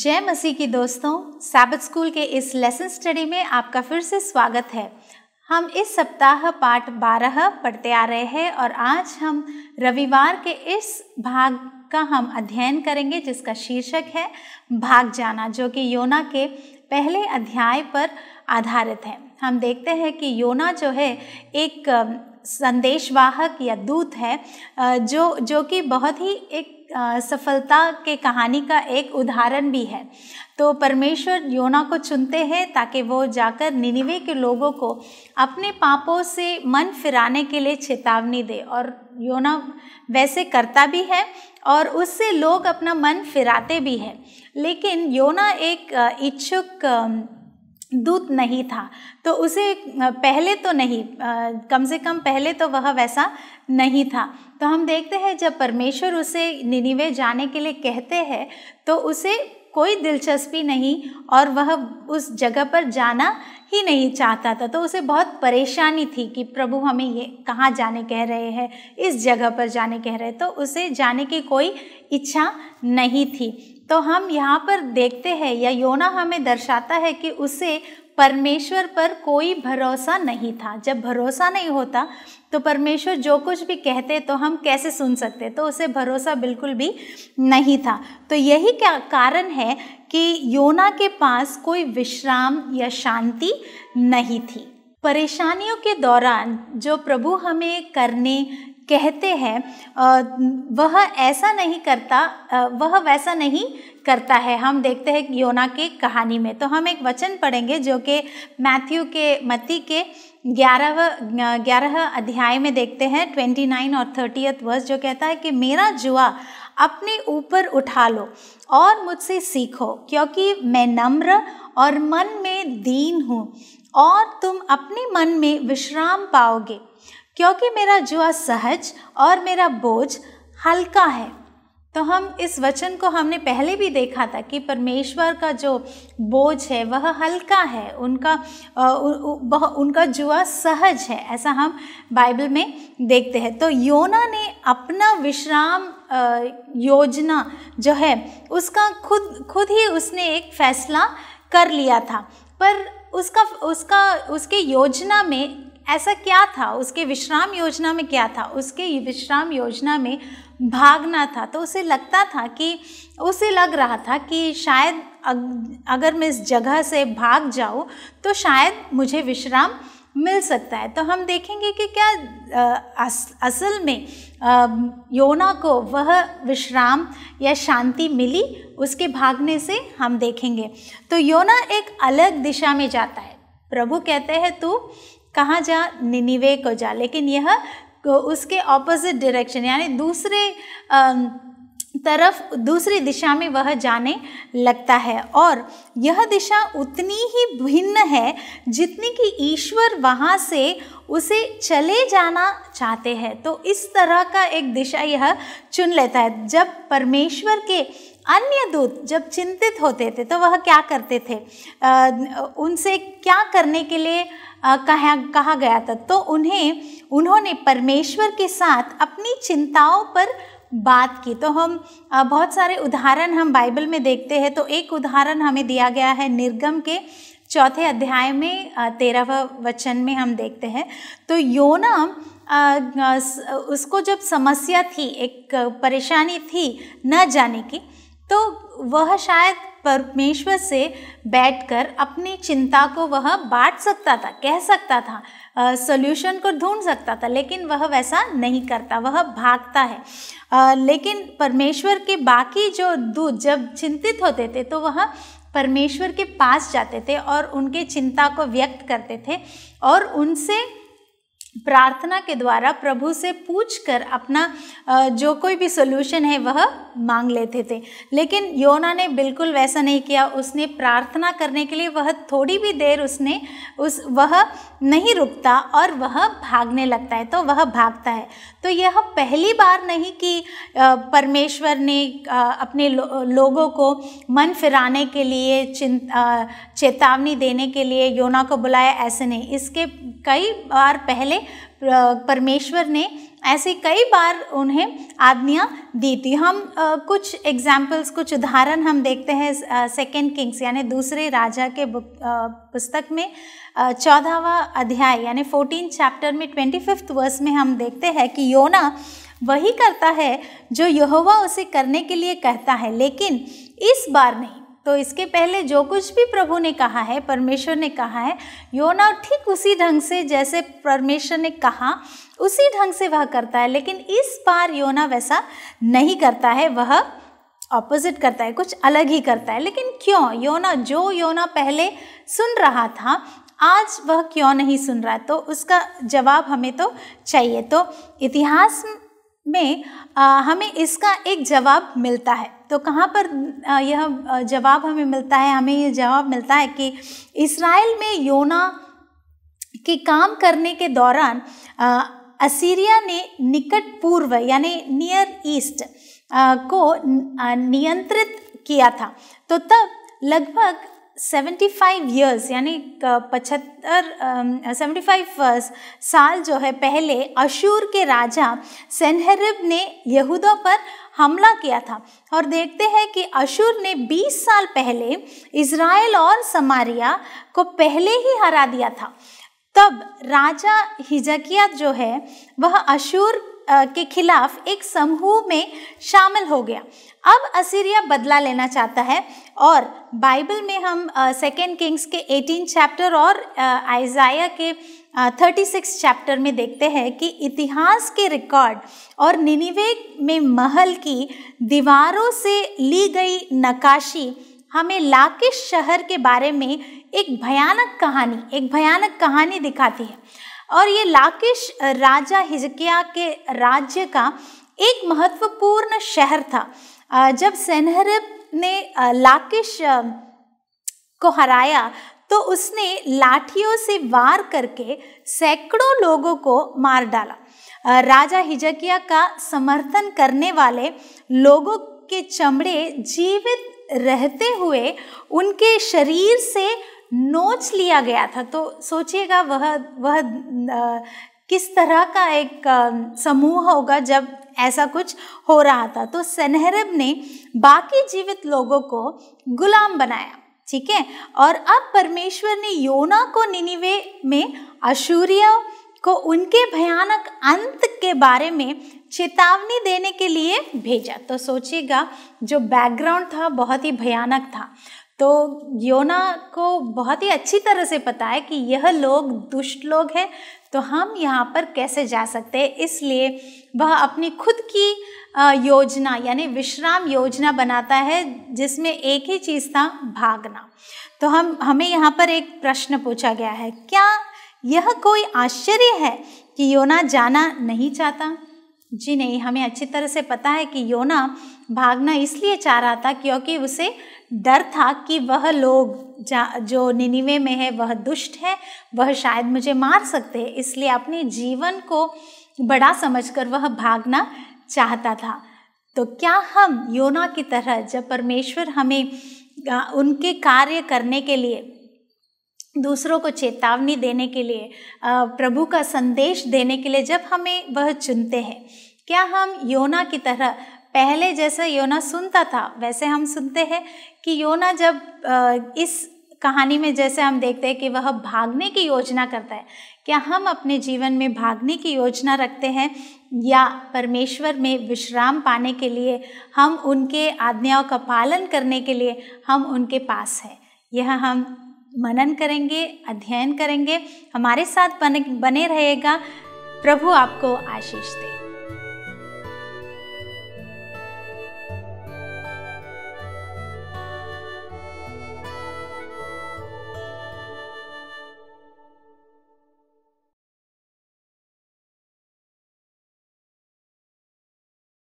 जय मसीह की दोस्तों साबित स्कूल के इस लेसन स्टडी में आपका फिर से स्वागत है हम इस सप्ताह पाठ बारह पढ़ते आ रहे हैं और आज हम रविवार के इस भाग का हम अध्ययन करेंगे जिसका शीर्षक है भाग जाना जो कि योना के पहले अध्याय पर आधारित है हम देखते हैं कि योना जो है एक संदेशवाहक या दूत है जो जो कि बहुत ही एक सफलता के कहानी का एक उदाहरण भी है तो परमेश्वर योना को चुनते हैं ताकि वो जाकर निनिवे के लोगों को अपने पापों से मन फिराने के लिए चेतावनी दे और योना वैसे करता भी है और उससे लोग अपना मन फिराते भी हैं लेकिन योना एक इच्छुक दूत नहीं था तो उसे पहले तो नहीं कम से कम पहले तो वह वैसा नहीं था तो हम देखते हैं जब परमेश्वर उसे निनिवे जाने के लिए कहते हैं तो उसे कोई दिलचस्पी नहीं और वह उस जगह पर जाना ही नहीं चाहता था तो उसे बहुत परेशानी थी कि प्रभु हमें ये कहाँ जाने कह रहे हैं इस जगह पर जाने कह रहे हैं तो उसे जाने की कोई इच्छा नहीं थी तो हम यहाँ पर देखते हैं या योना हमें दर्शाता है कि उसे परमेश्वर पर कोई भरोसा नहीं था जब भरोसा नहीं होता तो परमेश्वर जो कुछ भी कहते तो हम कैसे सुन सकते तो उसे भरोसा बिल्कुल भी नहीं था तो यही क्या कारण है कि योना के पास कोई विश्राम या शांति नहीं थी परेशानियों के दौरान जो प्रभु हमें करने कहते हैं वह ऐसा नहीं करता वह वैसा नहीं करता है हम देखते हैं योना के कहानी में तो हम एक वचन पढ़ेंगे जो कि मैथ्यू के मती के ग्यारह ग्यारह अध्याय में देखते हैं ट्वेंटी नाइन और थर्टीथ वर्ष जो कहता है कि मेरा जुआ अपने ऊपर उठा लो और मुझसे सीखो क्योंकि मैं नम्र और मन में दीन हूँ और तुम अपने मन में विश्राम पाओगे क्योंकि मेरा जुआ सहज और मेरा बोझ हल्का है तो हम इस वचन को हमने पहले भी देखा था कि परमेश्वर का जो बोझ है वह हल्का है उनका वह उनका जुआ सहज है ऐसा हम बाइबल में देखते हैं तो योना ने अपना विश्राम योजना जो है उसका खुद खुद ही उसने एक फैसला कर लिया था पर उसका उसका उसके योजना में ऐसा क्या था उसके विश्राम योजना में क्या था उसके विश्राम योजना में भागना था तो उसे लगता था कि उसे लग रहा था कि शायद अगर मैं इस जगह से भाग जाऊँ तो शायद मुझे विश्राम मिल सकता है तो हम देखेंगे कि क्या अस, असल में आ, योना को वह विश्राम या शांति मिली उसके भागने से हम देखेंगे तो योना एक अलग दिशा में जाता है प्रभु कहते हैं तू कहाँ जा निनिवे को जा लेकिन यह उसके ऑपोजिट डायरेक्शन यानी दूसरे तरफ दूसरी दिशा में वह जाने लगता है और यह दिशा उतनी ही भिन्न है जितनी कि ईश्वर वहाँ से उसे चले जाना चाहते हैं तो इस तरह का एक दिशा यह चुन लेता है जब परमेश्वर के अन्य दूत जब चिंतित होते थे तो वह क्या करते थे आ, उनसे क्या करने के लिए कहा कहा गया था तो उन्हें उन्होंने परमेश्वर के साथ अपनी चिंताओं पर बात की तो हम बहुत सारे उदाहरण हम बाइबल में देखते हैं तो एक उदाहरण हमें दिया गया है निर्गम के चौथे अध्याय में तेरहवा वचन में हम देखते हैं तो योना उसको जब समस्या थी एक परेशानी थी न जाने की तो वह शायद परमेश्वर से बैठकर अपनी चिंता को वह बांट सकता था कह सकता था सॉल्यूशन को ढूंढ सकता था लेकिन वह वैसा नहीं करता वह भागता है आ, लेकिन परमेश्वर के बाकी जो दूत जब चिंतित होते थे तो वह परमेश्वर के पास जाते थे और उनके चिंता को व्यक्त करते थे और उनसे प्रार्थना के द्वारा प्रभु से पूछकर अपना जो कोई भी सोल्यूशन है वह मांग लेते थे लेकिन योना ने बिल्कुल वैसा नहीं किया उसने प्रार्थना करने के लिए वह थोड़ी भी देर उसने उस वह नहीं रुकता और वह भागने लगता है तो वह भागता है तो यह पहली बार नहीं कि परमेश्वर ने अपने लो, लोगों को मन फिराने के लिए चिंता चेतावनी देने के लिए योना को बुलाया ऐसे नहीं इसके कई बार पहले परमेश्वर ने ऐसे कई बार उन्हें आदमियाँ दी थी हम आ, कुछ एग्जाम्पल्स कुछ उदाहरण हम देखते हैं सेकेंड किंग्स यानी दूसरे राजा के बुक पुस्तक में चौदहवा अध्याय यानी फोर्टीन चैप्टर में ट्वेंटी फिफ्थ वर्स में हम देखते हैं कि योना वही करता है जो यहोवा उसे करने के लिए कहता है लेकिन इस बार नहीं तो इसके पहले जो कुछ भी प्रभु ने कहा है परमेश्वर ने कहा है योना ठीक उसी ढंग से जैसे परमेश्वर ने कहा उसी ढंग से वह करता है लेकिन इस बार योना वैसा नहीं करता है वह ऑपोजिट करता है कुछ अलग ही करता है लेकिन क्यों योना जो योना पहले सुन रहा था आज वह क्यों नहीं सुन रहा तो उसका जवाब हमें तो चाहिए तो इतिहास में आ, हमें इसका एक जवाब मिलता है तो कहाँ पर आ, यह जवाब हमें मिलता है हमें यह जवाब मिलता है कि इसराइल में योना के काम करने के दौरान असीरिया ने निकट पूर्व यानी नियर ईस्ट को नियंत्रित किया था तो तब लगभग सेवेंटी फाइव ईयर्स यानी पचहत्तर सेवेंटी फाइव साल जो है पहले अशूर के राजा सेनहरिब ने यहूदा पर हमला किया था और देखते हैं कि अशूर ने 20 साल पहले इसराइल और समारिया को पहले ही हरा दिया था तब राजा हिजकिया जो है वह अशूर के खिलाफ एक समूह में शामिल हो गया अब असीरिया बदला लेना चाहता है और बाइबल में हम सेकेंड किंग्स के 18 चैप्टर और आइजाया के थर्टी सिक्स चैप्टर में देखते हैं कि इतिहास के रिकॉर्ड और निनिवे में महल की दीवारों से ली गई नकाशी हमें लाकिश शहर के बारे में एक भयानक कहानी एक भयानक कहानी दिखाती है और ये लाकिश राजा हिजकिया के राज्य का एक महत्वपूर्ण शहर था जब सेनहरब ने लाकिश को हराया तो उसने लाठियों से वार करके सैकड़ों लोगों को मार डाला राजा हिजकिया का समर्थन करने वाले लोगों के चमड़े जीवित रहते हुए उनके शरीर से नोच लिया गया था तो सोचिएगा वह वह आ, किस तरह का एक समूह होगा जब ऐसा कुछ हो रहा था तो सनहरब ने बाकी जीवित लोगों को गुलाम बनाया ठीक है और अब परमेश्वर ने योना को निनिवे में अशूरिया को उनके भयानक अंत के बारे में चेतावनी देने के लिए भेजा तो सोचिएगा जो बैकग्राउंड था बहुत ही भयानक था तो योना को बहुत ही अच्छी तरह से पता है कि यह लोग दुष्ट लोग हैं तो हम यहाँ पर कैसे जा सकते हैं इसलिए वह अपनी खुद की योजना यानी विश्राम योजना बनाता है जिसमें एक ही चीज़ था भागना तो हम हमें यहाँ पर एक प्रश्न पूछा गया है क्या यह कोई आश्चर्य है कि योना जाना नहीं चाहता जी नहीं हमें अच्छी तरह से पता है कि योना भागना इसलिए चाह रहा था क्योंकि उसे डर था कि वह लोग जो निनिवे में है वह दुष्ट है वह शायद मुझे मार सकते हैं इसलिए अपने जीवन को बड़ा समझकर वह भागना चाहता था तो क्या हम योना की तरह जब परमेश्वर हमें उनके कार्य करने के लिए दूसरों को चेतावनी देने के लिए प्रभु का संदेश देने के लिए जब हमें वह चुनते हैं क्या हम योना की तरह पहले जैसा योना सुनता था वैसे हम सुनते हैं कि योना जब इस कहानी में जैसे हम देखते हैं कि वह भागने की योजना करता है क्या हम अपने जीवन में भागने की योजना रखते हैं या परमेश्वर में विश्राम पाने के लिए हम उनके आज्ञाओं का पालन करने के लिए हम उनके पास हैं यह हम मनन करेंगे अध्ययन करेंगे हमारे साथ बने बने रहेगा प्रभु आपको आशीष दे